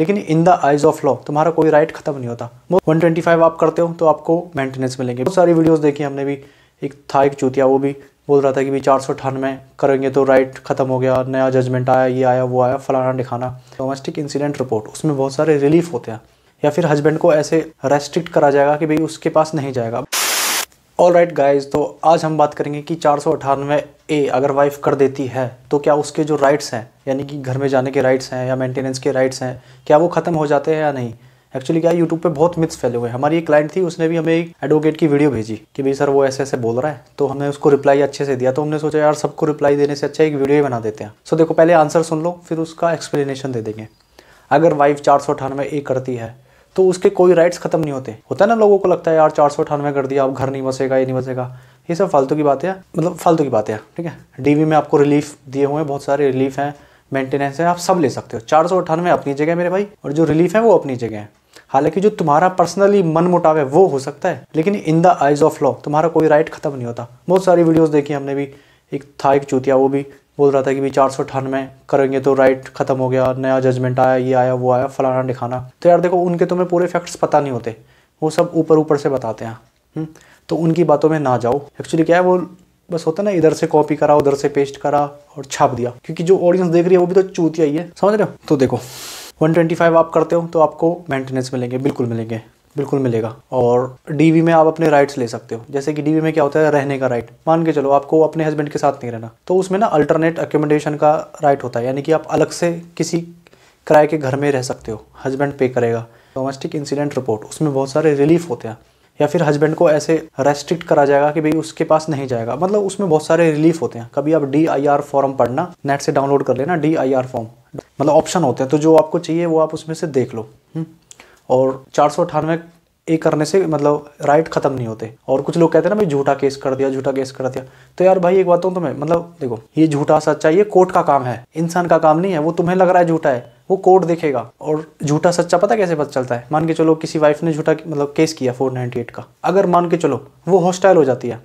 लेकिन in the eyes of law तुम्हारा कोई राइट खत्म नहीं होता 125 आप करते हो तो आपको मेंटेनेंस मिलेंगे बहुत सारी वीडियोस देखी हमने भी एक था एक चूतिया वो भी बोल रहा था कि भाई चार सौ अठानवे करेंगे तो राइट खत्म हो गया नया जजमेंट आया ये आया वो आया फलाना दिखाना डोमेस्टिक इंसिडेंट रिपोर्ट उसमें बहुत सारे रिलीफ होते हैं या फिर हस्बैंड को ऐसे रेस्ट्रिक्ट करा जाएगा कि भाई उसके पास नहीं जाएगा ऑल राइट गाइज तो आज हम बात करेंगे कि चार सौ अठानवे ए अगर वाइफ कर देती है तो क्या उसके जो राइट्स हैं यानी कि घर में जाने के राइट्स हैं या मेंटेनेंस के राइट्स हैं क्या वो ख़त्म हो जाते हैं या नहीं एक्चुअली क्या यूट्यूब पे बहुत मिथ्स फैले हुए हैं हमारी एक क्लाइंट थी उसने भी हमें एक एडवोकेट की वीडियो भेजी कि भाई सर वो ऐसे ऐसे बोल रहा है तो हमने उसको रिप्लाई अच्छे से दिया तो हमने सोचा यार सबको रिप्लाई देने से अच्छा एक वीडियो ही बना देते हैं सो देखो पहले आंसर सुन लो फिर उसका एक्सप्लेनेशन दे देंगे अगर वाइफ चार सौ अठानवे ए करती है तो उसके कोई राइट्स खत्म नहीं होते होता है ना लोगों को लगता है यार चार सौ अठानवे कर दिया अब घर नहीं बसेगा ये नहीं बसेगा ये सब फालतू की बातें हैं मतलब फालतू की बातें हैं ठीक है डीवी में आपको रिलीफ दिए हुए हैं बहुत सारे रिलीफ हैं मेंटेनेंस है आप सब ले सकते हो चार सौ अठानवे अपनी जगह है मेरे भाई और जो रिलीफ है वो अपनी जगह है हालांकि जो तुम्हारा पर्सनली मन मुटाव है वो हो सकता है लेकिन in the eyes of law तुम्हारा कोई राइट खत्म नहीं होता बहुत सारी वीडियोज़ देखी हमने भी एक था एक चूतिया वो भी बोल रहा था कि भाई चार सौ अठानवे करेंगे तो राइट खत्म हो गया नया जजमेंट आया ये आया वो आया फलाना दिखाना तो यार देखो उनके तुम्हें तो पूरे फैक्ट्स पता नहीं होते वो सब ऊपर ऊपर से बताते हैं हम्म, तो उनकी बातों में ना जाओ एक्चुअली क्या है वो बस होता है ना इधर से कॉपी करा उधर से पेस्ट करा और छाप दिया क्योंकि जो ऑडियंस देख रही है वो भी तो चूतिया ही है समझ रहे हो तो देखो 125 आप करते हो तो आपको मेंटेनेंस मिलेंगे बिल्कुल मिलेंगे बिल्कुल मिलेगा और डीवी में आप अपने राइट्स ले सकते हो जैसे कि डीवी में क्या होता है रहने का राइट मान के चलो आपको अपने हस्बैंड के साथ नहीं रहना तो उसमें ना अल्टरनेट अकोमोडेशन का राइट होता है यानी कि आप अलग से किसी किराए के घर में रह सकते हो हस्बैंड पे करेगा डोमेस्टिक इंसिडेंट रिपोर्ट उसमें बहुत सारे रिलीफ होते हैं या फिर हस्बैंड को ऐसे रेस्ट्रिक्ट करा जाएगा कि भाई उसके पास नहीं जाएगा मतलब उसमें बहुत सारे रिलीफ होते हैं कभी आप डी आई आर फॉर्म पढ़ना नेट से डाउनलोड कर लेना डी आई आर फॉर्म मतलब ऑप्शन होते हैं तो जो आपको चाहिए वो आप उसमें से देख लो हुँ? हम्म। और चार सौ अठानवे ए करने से मतलब राइट ख़त्म नहीं होते और कुछ लोग कहते हैं ना भाई झूठा केस कर दिया झूठा केस कर दिया तो यार भाई एक बात हूँ तो तुम्हें मतलब देखो ये झूठा सच्चा ये कोर्ट का काम है इंसान का काम नहीं है वो तुम्हें लग रहा है झूठा है वो कोर्ट देखेगा और झूठा सच्चा पता कैसे पता चलता है मान के चलो किसी वाइफ ने झूठा मतलब केस किया फोर नाइन्टी एट का अगर मान के चलो वो हॉस्टाइल हो जाती है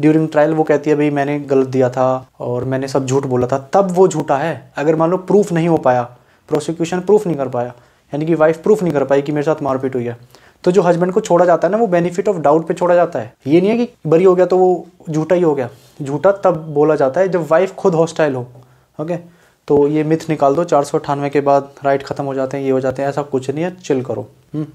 ड्यूरिंग ट्रायल वो कहती है भाई मैंने गलत दिया था और मैंने सब झूठ बोला था तब वो झूठा है अगर मान लो प्रूफ नहीं हो पाया प्रोसिक्यूशन प्रूफ नहीं कर पाया यानी कि वाइफ प्रूफ नहीं कर पाई कि मेरे साथ मारपीट हुई है तो जो हस्बैंड को छोड़ा जाता है ना वो बेनिफिट ऑफ डाउट पे छोड़ा जाता है ये नहीं है कि बरी हो गया तो वो झूठा ही हो गया झूठा तब बोला जाता है जब वाइफ खुद हॉस्टाइल हो ओके तो ये मिथ निकाल दो चार सौ अठानवे के बाद राइट ख़त्म हो जाते हैं ये हो जाते हैं ऐसा कुछ नहीं है चिल करो हम्म?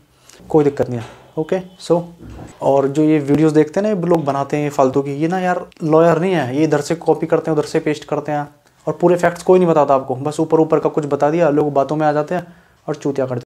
कोई दिक्कत नहीं है ओके सो so, और जो ये वीडियोस देखते हैं ना लोग बनाते हैं फालतू की ये ना यार लॉयर नहीं है ये इधर से कॉपी करते हैं उधर से पेस्ट करते हैं और पूरे फैक्ट्स कोई नहीं बताता आपको बस ऊपर ऊपर का कुछ बता दिया लोग बातों में आ जाते हैं और चूतिया कर